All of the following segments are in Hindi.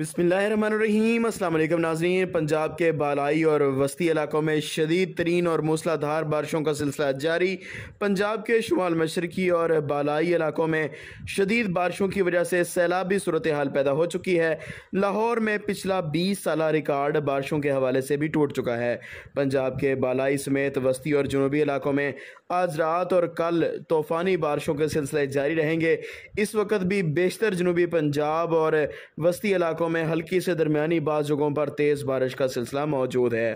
अस्सलाम अल्लाम नाजरीन पंजाब के बालाई और वस्ती इलाकों में शदीद तरीन और मूसलाधार बारिशों का सिलसिला जारी पंजाब के शुमाल मशरकी और बालाई इलाकों में शदीद बारिशों की वजह से सैलाबी सूरत हाल पैदा हो चुकी है लाहौर में पिछला बीस साल रिकॉर्ड बारिशों के हवाले से भी टूट चुका है पंजाब के बालाई समेत वस्ती और जनूबी इलाकों में आज रात और कल तूफ़ानी बारिशों के सिलसिले जारी रहेंगे इस वक्त भी बेशतर जनूबी पंजाब और वस्ती इलाकों इलाकों में हल्की से दरमियानी बाज़ जगहों पर तेज़ बारिश का सिलसिला मौजूद है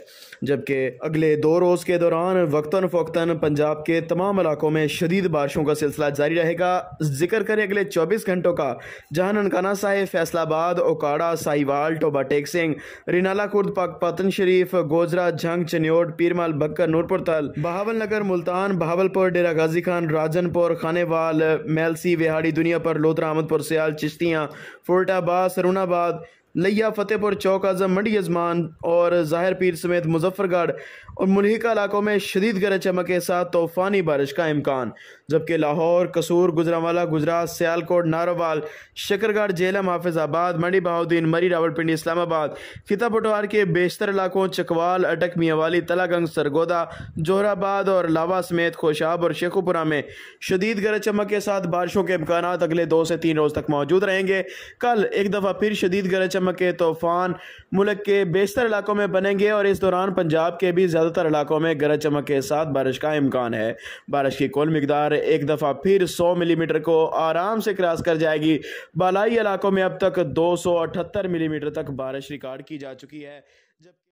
जबकि अगले दो रोज़ के दौरान वक्ता फ़ौता पंजाब के तमाम इलाकों में शदीद बारिशों का सिलसिला जारी रहेगा जिक्र करें अगले चौबीस घंटों का जहाँ ननकाना साहिब फैसलाबाद ओकाड़ा साहिवाल टोबा टेक सिंह रिनाला खुर्द पाक पतन शरीफ गोजरा झंग चन्योट पीरमाल बक्कर नूरपुर बहावल नगर मुल्तान बहावलपुर डेरा गाजी खान राजनपुर खानेवाल मेलसी विहाड़ी दुनिया पर लोधरा अहमदपुर सियाल चिश्तियाँ फोर्टाबाद सरुनाबाद लिया फतेहपुर चौक आजम मंडी यजमान और जाहिर पीर समेत मुजफ्फरगढ़ और मुलहिका इलाकों में शदीद गरज चमक के साथ तूफ़ानी बारिश का इम्कान जबकि लाहौर कसूर गुजरावाला गुजरात सियालकोट नारोवाल शकरगढ़ जेलम हाफिजाबाद मंडी बहाउद्दीन मरी रावलपिंडी इस्लामाबाद खिता पटवार के बेशतर इलाकों चकवाल अटक मियावाली तलागंग सरगोदा जोहराबाद और लावा समेत खोशाब और शेखुपुरा में शदीद गरज चमक के साथ बारिशों के इम्कान अगले दो से तीन रोज़ तक मौजूद रहेंगे कल एक दफ़ा फिर शदीद गरज चमके तूफान मुल्क के बेशतर इलाकों में बनेंगे और इस दौरान पंजाब के भी ज़्यादातर इलाकों में गरज चमक के साथ बारिश का इम्कान है बारिश की कुल मकदार एक दफ़ा फिर सौ मिलीमीटर को आराम से क्रॉस कर जाएगी बालाई इलाकों में अब तक दो सौ अठहत्तर मिलीमीटर तक बारिश रिकॉर्ड की जा चुकी है